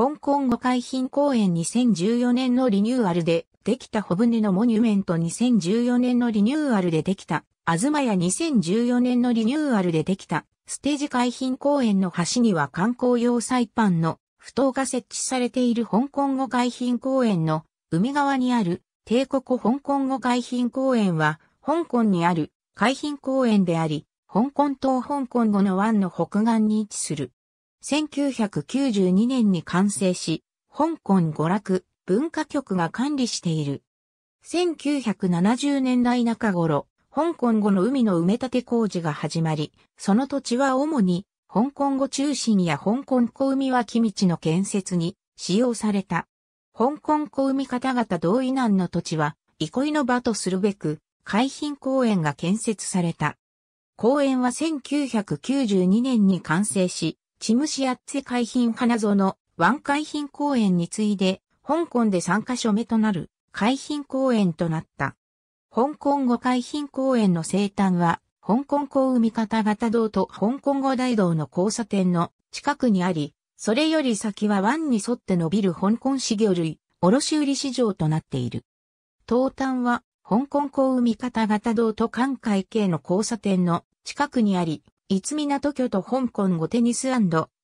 香港五海浜公園2014年のリニューアルでできた小舟のモニュメント2014年のリニューアルでできた、あずまや2014年のリニューアルでできた、ステージ海浜公園の端には観光用サイパンの不当が設置されている香港五海浜公園の海側にある帝国香港五海浜公園は香港にある海浜公園であり、香港島香港後の湾の北岸に位置する。1992年に完成し、香港娯楽文化局が管理している。1970年代中頃、香港後の海の埋め立て工事が始まり、その土地は主に、香港後中心や香港小海脇道の建設に使用された。香港小海方々同意南の土地は、憩いの場とするべく、海浜公園が建設された。公園は1992年に完成し、チムシアッツェ海浜花園、湾海浜公園に次いで、香港で3カ所目となる海浜公園となった。香港語海浜公園の生誕は、香港港海方々道と香港語大道の交差点の近くにあり、それより先は湾に沿って伸びる香港市業類、卸売市場となっている。東端は、香港港海方々道と関海系の交差点の近くにあり、いつ港なと香港後テニス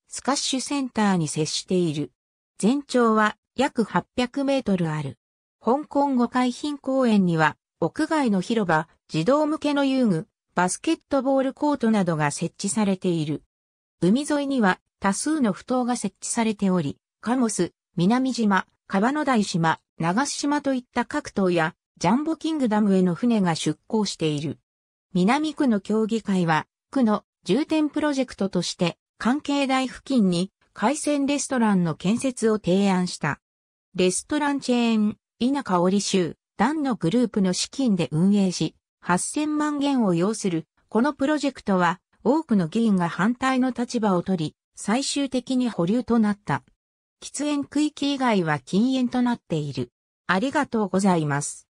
スカッシュセンターに接している。全長は約800メートルある。香港語海浜公園には、屋外の広場、児童向けの遊具、バスケットボールコートなどが設置されている。海沿いには多数の埠頭が設置されており、カモス、南島、川の台島、長島といった各島や、ジャンボキングダムへの船が出港している。南区の協議会は、区の重点プロジェクトとして関係大付近に海鮮レストランの建設を提案した。レストランチェーン、稲香織州、団のグループの資金で運営し、8000万元を要する、このプロジェクトは、多くの議員が反対の立場を取り、最終的に保留となった。喫煙区域以外は禁煙となっている。ありがとうございます。